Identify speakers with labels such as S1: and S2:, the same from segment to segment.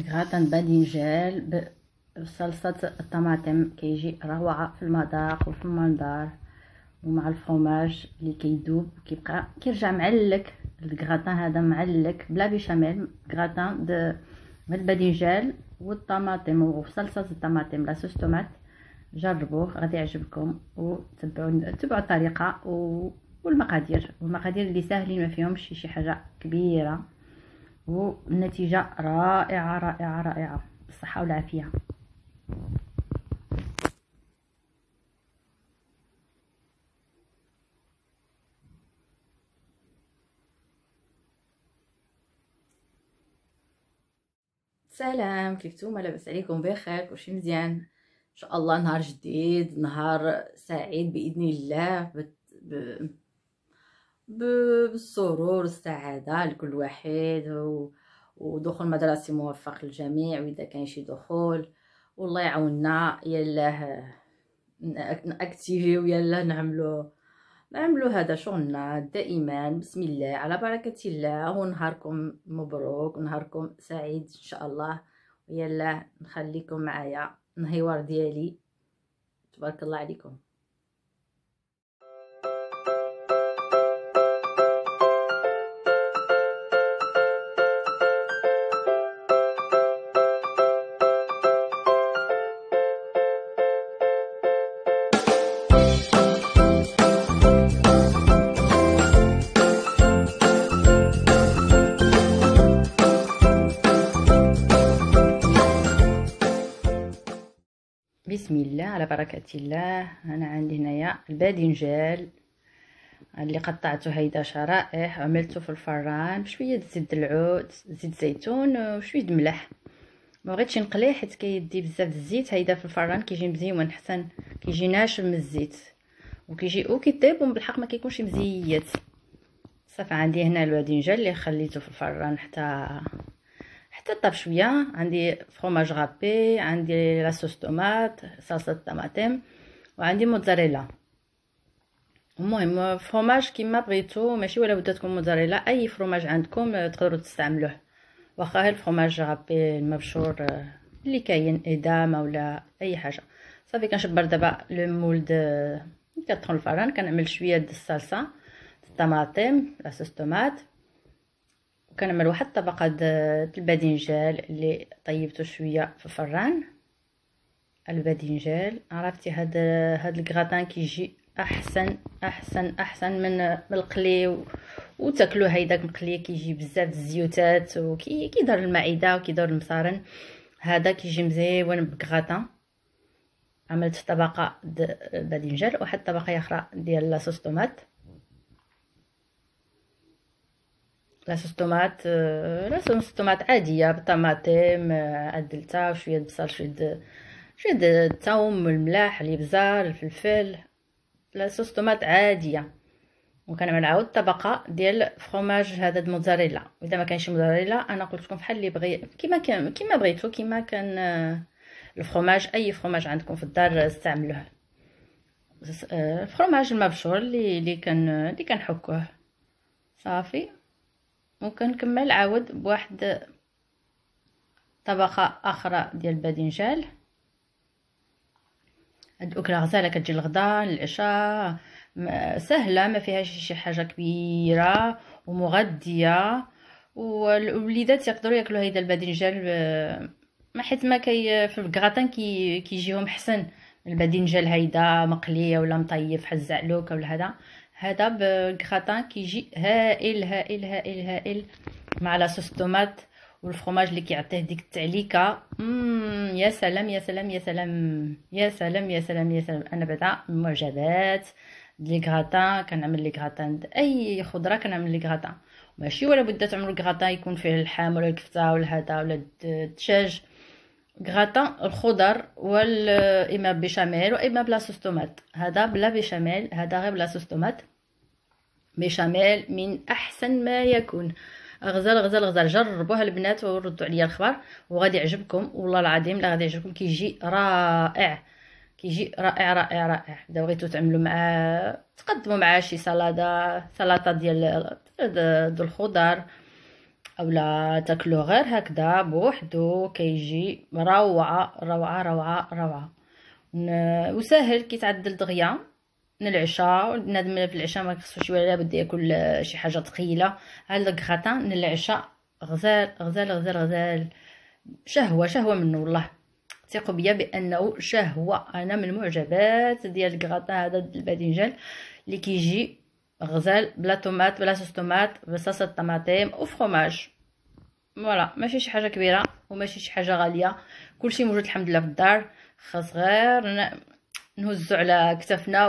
S1: غراتان بادنجان بصلصه الطماطم كيجي روعه في المذاق وفي المنظر ومع الفرماج اللي كيدوب كيبقى كيرجع معلك الغراتان هذا معلك بلا بيشاميل غراتان د البادنجان والطماطم وصلصه الطماطم لا سوس طوماط جربوه غادي يعجبكم وتبعوا تبعوا الطريقه و... والمقادير والمقادير اللي ساهلين ما فيهمش شي حاجه كبيره والنتيجه رائعه رائعه رائعه بالصحه والعافيه سلام كيف نتوما لاباس عليكم بخير كلشي مزيان ان شاء الله نهار جديد نهار سعيد باذن الله ب... بالسرور السعادة لكل واحد ودخول مدرسي موفق للجميع واذا كان شي دخول والله يعاوننا يلاه ناكتيفيو يلاه نعملو نعملو هذا شغلنا دائما بسم الله على بركه الله ونهاركم مبروك ونهاركم سعيد ان شاء الله يلا نخليكم معايا نهيوار ديالي تبارك الله عليكم بسم الله على بركه الله انا عندي هنايا الباذنجان اللي قطعته هيدا شرائح عملته في الفران بشويه زيت العود زيت زيتون وشويه ملح ما بغيتش نقليه حيت كيدي بزاف الزيت هيدا في الفران كيجي مزيون حسن كيجي ناشف من الزيت وكيجي وكيطيب بالحق ما كيكونش مزيت صافي عندي هنا الباذنجان اللي خليته في الفران حتى حتى طاب شويه عندي فرماج غابي عندي لاصوص طوماط صلصه طماطم وعندي موتزاريلا المهم فرماج كيما بغيتو ماشي ولا بد تكون موتزاريلا اي فرماج عندكم آه، تقدروا تستعملوه واخا غير الفرماج غابي المبشور آه، اللي كاين ادامه ولا اي حاجه صافي كنشبر دابا لو مول كتدخل آه، الفران كنعمل شويه د الصلصه الطماطم لاصوص طوماط كنعمل واحد الطبقه الباذنجان اللي طيبته شويه في الفران الباذنجان عرفتي هاد هاد الكغاتان كيجي احسن احسن احسن من من القلي وتاكلو هيداك مقلي كيجي بزاف الزيوتات وكيدار المعده وكيدار المصارن هذا كيجي مزيون بكغاتان عملت طبقه الباذنجان وواحد الطبقه اخرى ديال لاصوص طوماط لاصوص طوماط لاصوص طوماط عاديه بالطماطم عدلتها وشويه بصل شويه شويه الثوم الملاح الابزار الفلفل لاصوص طوماط عاديه وكنعمل عاود طبقه ديال فروماج هذا الموزاريلا اذا ما كانش موزاريلا انا قلت لكم بحال اللي بغي كيما كان بغيتو كيما كان الفروماج اي فروماج عندكم في الدار استعملوه الفروماج المبشور اللي اللي كان اللي كنحكوه صافي وكنكمل عاود بواحد طبقه اخرى ديال الباذنجان هاد الاكله غزاله كتجي الغدا العشاء سهله ما فيهاش شي حاجه كبيره ومغذيه والوليدات يقدروا ياكلوا هيدا الباذنجان آه، ما حيت ما كي في الكغاتان كي كيجيهم حسن الباذنجان هيدا مقليه ولا مطيب بحال ولا هذا هذا بغراتان كيجي هائل هائل هائل هائل مع لاصوص طوماط والفرماج اللي كيعطيه ديك التعليكه يا سلام يا سلام يا سلام يا سلام يا سلام يا سلام انا بعدا معجبات لي غراتان كنعمل لي غراتان اي خضره كنعمل لي غراتان ماشي ولا بد تعمل غراتان يكون فيه اللحم ولا الكفته ولا هذا ولا الدجاج غراتان الخضر وال آه، اما بيشاميل واما بلا صوص طوماط هذا بلا بيشاميل هذا غير بلا صوص طوماط بيشاميل من احسن ما يكون غزال غزال غزال جربوها البنات وردوا عليا الخبر وغادي يعجبكم والله العظيم لا غادي يعجبكم كيجي رائع كيجي رائع رائع رائع اذا بغيتو تعملوا مع تقدموا معاه شي سلطه سلطه ديال دو الخضر اولا تاكلو غير هكذا بوحدو كيجي روعه روعه روعه روعه وسهل كيتعدل دغيا من العشاء بنادم في العشاء ما خصوش ولا بده ياكل آه، شي حاجه ثقيله هذا الكغاتان من العشاء غزال غزال غزال غزال شهوه شهوه منه والله ثقوا بيا بانه شهوه انا من المعجبات ديال الكغاتان هذا الباذنجان اللي كيجي غزال بلا طوماط بلا صوص طوماط بصلصه طماطم وفرماج فوالا ماشي شي حاجه كبيره وماشي شي حاجه غاليه كلشي موجود الحمد لله في الدار خاص غير نهزو على كتافنا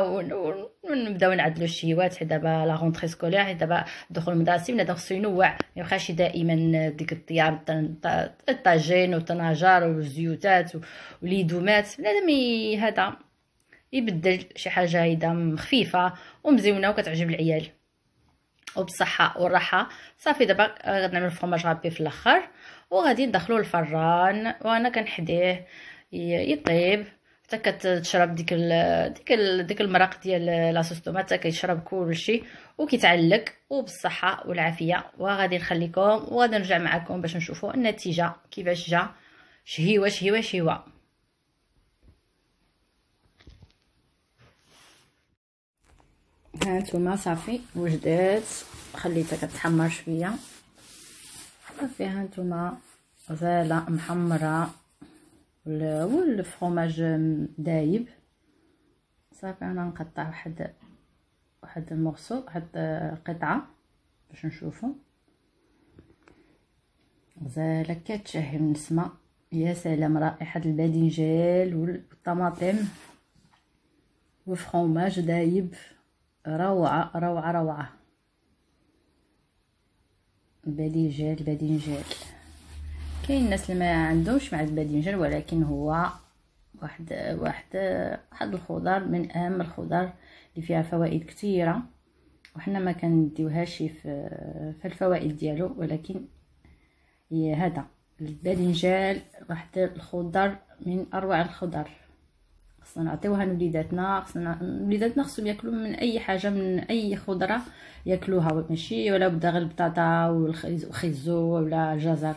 S1: ونبداو نعدلو الشهيوات حيت دابا لا غونطري سكولير حيت دابا الدخول المدرسي بنادم خصو ينوع يعني ميبقاش دائما ديك الطياب الطاجين والطناجر والزيوتات واليدومات بنادم هذا يبدل شي حاجه هيدا خفيفه ومزيونه وكتعجب العيال وبالصحه والراحه صافي دابا نعمل الفرماج غابي في الاخر وغادي ندخلو الفران وانا كنحديه يطيب حتى كتشرب ديك ال ديك ال ديك المرق ديال لاصوص طوماط كيشرب كلشي وكيتعلق وبالصحه والعافيه وغادي نخليكم وغادي نرجع معكم باش نشوفوا النتيجه كيفاش جا شهيوه شهيوه شهيوه ها انتما صافي وجدات خليتها كتحمر شويه ها انتما غزاله محمره والفرماج دايب صافي انا نقطع واحد واحد المغصو واحد القطعه باش نشوفو غزاله كتشهي من السما يا سلام رائحه الباذنجال والطماطم وفخوماج دايب روعه روعه روعه باذنجان باذنجان كاين الناس اللي ما عندهمش مع الباذنجان ولكن هو واحد واحد واحد الخضر من اهم الخضر اللي فيها فوائد كثيره وحنا ما كنديوهاش في في الفوائد ديالو ولكن هي هذا الباذنجان واحد الخضر من اروع الخضر خصنا نعطيوها لوليداتنا خصنا وليداتنا خصهم ياكلوا من اي حاجه من اي خضره ياكلوها ماشي ولا بدا غير البطاطا والخيزو ولا الجزر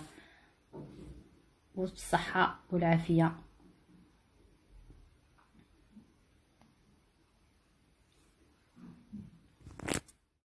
S1: وبالصحه والعافية